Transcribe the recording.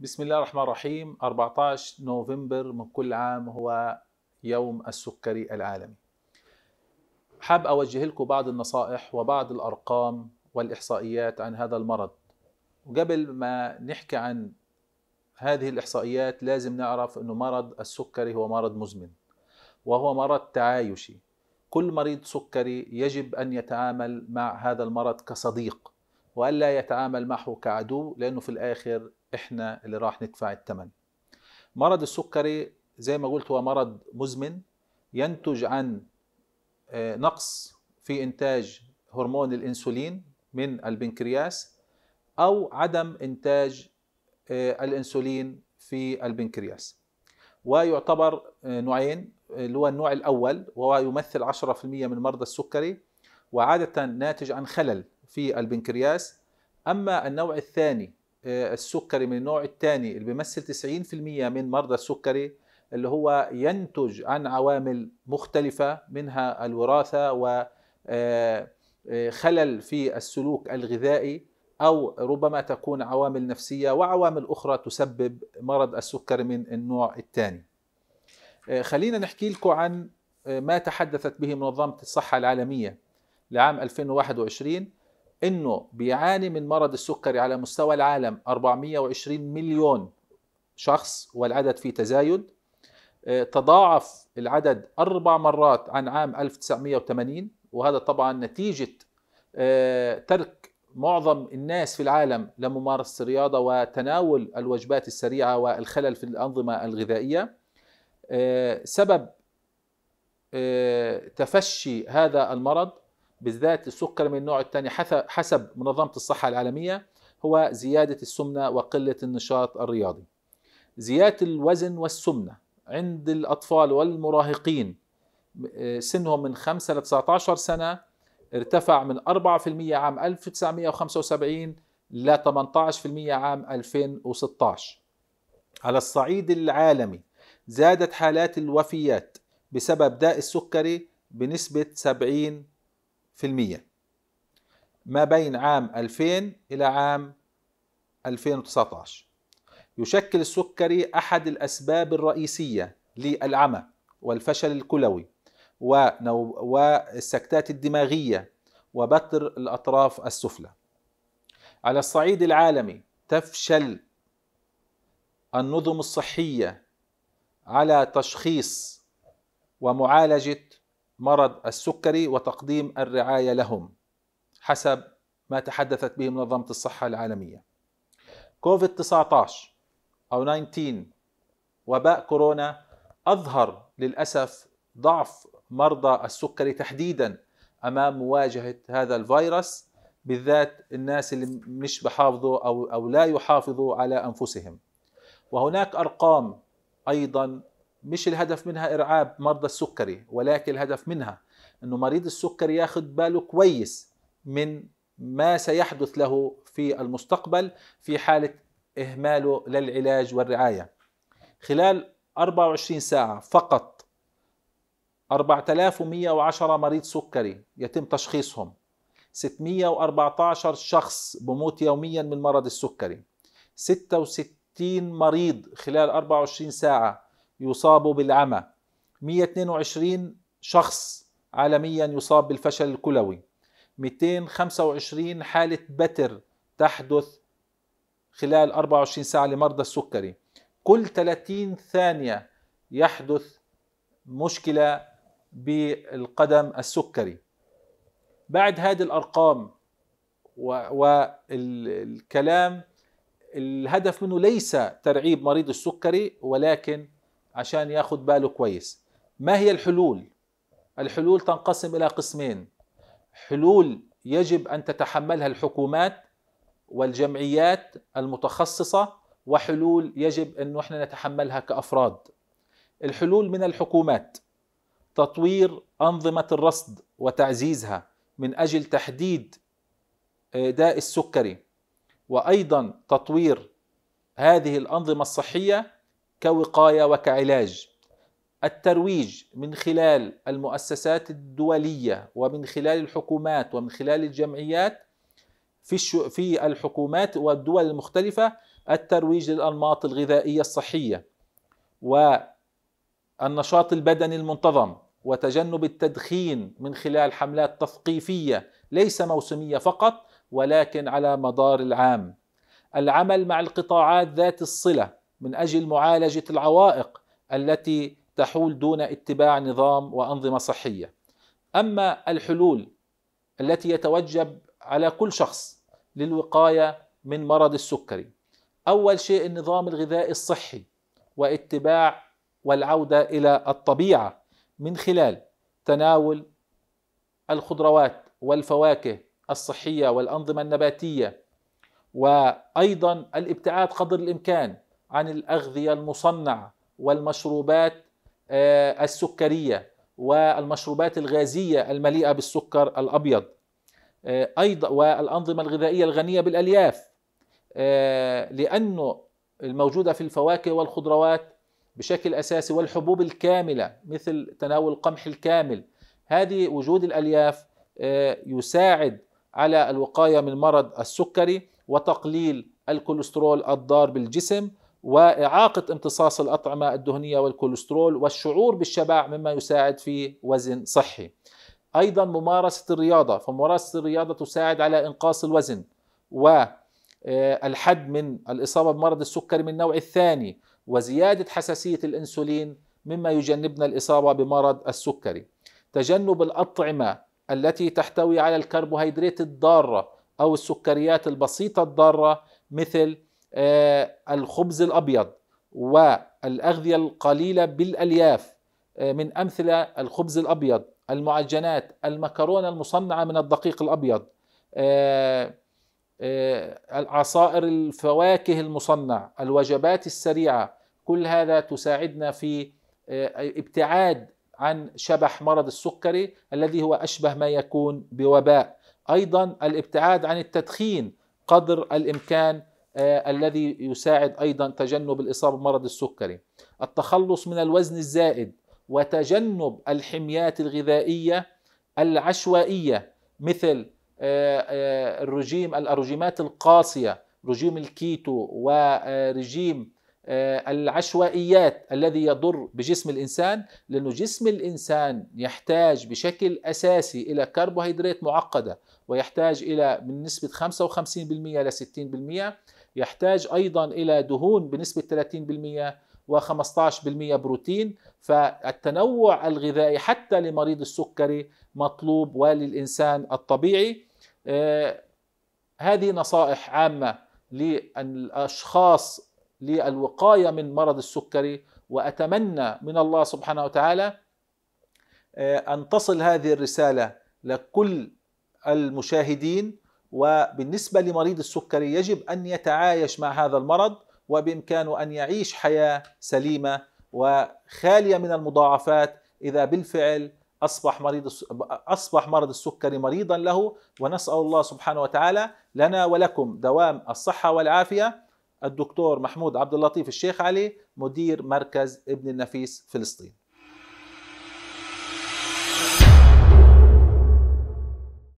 بسم الله الرحمن الرحيم 14 نوفمبر من كل عام هو يوم السكري العالمي حاب أوجه لكم بعض النصائح وبعض الأرقام والإحصائيات عن هذا المرض وقبل ما نحكي عن هذه الإحصائيات لازم نعرف أنه مرض السكري هو مرض مزمن وهو مرض تعايشي كل مريض سكري يجب أن يتعامل مع هذا المرض كصديق وألا يتعامل معه كعدو لأنه في الآخر احنا اللي راح ندفع الثمن مرض السكري زي ما قلت هو مرض مزمن ينتج عن آه، نقص في انتاج هرمون الانسولين من البنكرياس او عدم انتاج آه، الانسولين في البنكرياس ويعتبر آه، نوعين اللي هو النوع الاول وهو يمثل 10% من مرضى السكري وعاده ناتج عن خلل في البنكرياس اما النوع الثاني آه، السكري من النوع الثاني اللي بيمثل 90% من مرضى السكري اللي هو ينتج عن عوامل مختلفة منها الوراثة وخلل آه، آه، في السلوك الغذائي أو ربما تكون عوامل نفسية وعوامل أخرى تسبب مرض السكر من النوع الثاني خلينا نحكي لكم عن ما تحدثت به منظمة الصحة العالمية لعام 2021 انه بيعاني من مرض السكري على مستوى العالم 420 مليون شخص والعدد في تزايد آه، تضاعف العدد اربع مرات عن عام 1980 وهذا طبعا نتيجه آه، ترك معظم الناس في العالم لممارسه الرياضه وتناول الوجبات السريعه والخلل في الانظمه الغذائيه آه، سبب تفشي هذا المرض بالذات السكر من النوع الثاني حسب منظمة الصحة العالمية هو زيادة السمنة وقلة النشاط الرياضي زيادة الوزن والسمنة عند الأطفال والمراهقين آه، سنهم من 5 ل 19 سنة ارتفع من 4% عام 1975 ل 18% عام 2016 على الصعيد العالمي زادت حالات الوفيات بسبب داء السكري بنسبة ما بين عام 2000 إلى عام 2019 يشكل السكري أحد الأسباب الرئيسية للعمى والفشل الكلوي والسكتات الدماغية وبتر الأطراف السفلى على الصعيد العالمي تفشل النظم الصحية على تشخيص ومعالجة مرض السكري وتقديم الرعايه لهم حسب ما تحدثت به منظمه الصحه العالميه. كوفيد 19 او 19 وباء كورونا اظهر للاسف ضعف مرضى السكري تحديدا امام مواجهه هذا الفيروس بالذات الناس اللي مش بحافظوا او او لا يحافظوا على انفسهم. وهناك ارقام ايضا مش الهدف منها ارعاب مرضى السكري ولكن الهدف منها انه مريض السكري ياخد باله كويس من ما سيحدث له في المستقبل في حاله اهماله للعلاج والرعايه خلال 24 ساعه فقط 4110 مريض سكري يتم تشخيصهم 614 شخص بموت يوميا من مرض السكري 66 مريض خلال 24 ساعه يصاب بالعمى 122 شخص عالميا يصاب بالفشل الكلوي 225 حالة بتر تحدث خلال 24 ساعة لمرضى السكري كل 30 ثانية يحدث مشكلة بالقدم السكري بعد هذه الأرقام والكلام الهدف منه ليس ترعيب مريض السكري ولكن عشان ياخد باله كويس ما هي الحلول الحلول تنقسم الى قسمين حلول يجب ان تتحملها الحكومات والجمعيات المتخصصه وحلول يجب انه احنا نتحملها كافراد الحلول من الحكومات تطوير انظمه الرصد وتعزيزها من اجل تحديد آه، داء السكري وايضا تطوير هذه الانظمه الصحيه كوقايه وكعلاج الترويج من خلال المؤسسات الدوليه ومن خلال الحكومات ومن خلال الجمعيات في في الحكومات والدول المختلفه الترويج للانماط الغذائيه الصحيه والنشاط البدني المنتظم وتجنب التدخين من خلال حملات تثقيفيه ليس موسميه فقط ولكن على مدار العام العمل مع القطاعات ذات الصله من اجل معالجه العوائق التي تحول دون اتباع نظام وانظمه صحيه. اما الحلول التي يتوجب على كل شخص للوقايه من مرض السكري. اول شيء النظام الغذائي الصحي واتباع والعوده الى الطبيعه من خلال تناول الخضروات والفواكه الصحيه والانظمه النباتيه وايضا الابتعاد قدر الامكان عن الأغذية المصنعة والمشروبات آه، السكرية والمشروبات الغازية المليئة بالسكر الأبيض آه، أيضا والأنظمة الغذائية الغنية بالألياف آه، لأنه الموجودة في الفواكه والخضروات بشكل أساسي والحبوب الكاملة مثل تناول القمح الكامل هذه وجود الألياف يساعد على الوقاية من مرض السكري وتقليل الكوليسترول الضار بالجسم واعاقه امتصاص الاطعمه الدهنيه والكوليسترول والشعور بالشبع مما يساعد في وزن صحي. ايضا ممارسه الرياضه، فممارسه الرياضه تساعد على انقاص الوزن والحد آه، من الاصابه بمرض السكري من النوع الثاني وزياده حساسيه الانسولين مما يجنبنا الاصابه بمرض السكري. تجنب الاطعمه التي تحتوي على الكربوهيدرات الضاره او السكريات البسيطه الضاره مثل آه، الخبز الأبيض والأغذية القليلة بالألياف آه، من أمثلة الخبز الأبيض المعجنات المكرونة المصنعة من الدقيق الأبيض آه، العصائر الفواكه المصنع الوجبات السريعة كل هذا تساعدنا في ابتعاد عن شبح مرض السكري الذي هو أشبه ما يكون بوباء أيضا الابتعاد عن التدخين قدر الإمكان آه، الذي يساعد أيضا تجنب الإصابة بمرض السكري التخلص من الوزن الزائد وتجنب الحميات الغذائية العشوائية مثل آه، آه، الرجيم الارجيمات القاسية رجيم الكيتو ورجيم العشوائيات الذي يضر بجسم الانسان لانه جسم الانسان يحتاج بشكل اساسي الى كربوهيدرات معقده ويحتاج الى من نسبه 55% ل 60% يحتاج أيضا إلى دهون بنسبة 30% و15% بروتين فالتنوع الغذائي حتى لمريض السكري مطلوب وللإنسان الطبيعي آه، هذه نصائح عامة للأشخاص للوقاية من مرض السكري وأتمنى من الله سبحانه وتعالى آه، أن تصل هذه الرسالة لكل المشاهدين وبالنسبة لمريض السكري يجب أن يتعايش مع هذا المرض وبإمكانه أن يعيش حياة سليمة وخالية من المضاعفات إذا بالفعل أصبح مريض أصبح مرض السكري مريضا له ونسأل الله سبحانه وتعالى لنا ولكم دوام الصحة والعافية الدكتور محمود عبد اللطيف الشيخ علي مدير مركز ابن النفيس فلسطين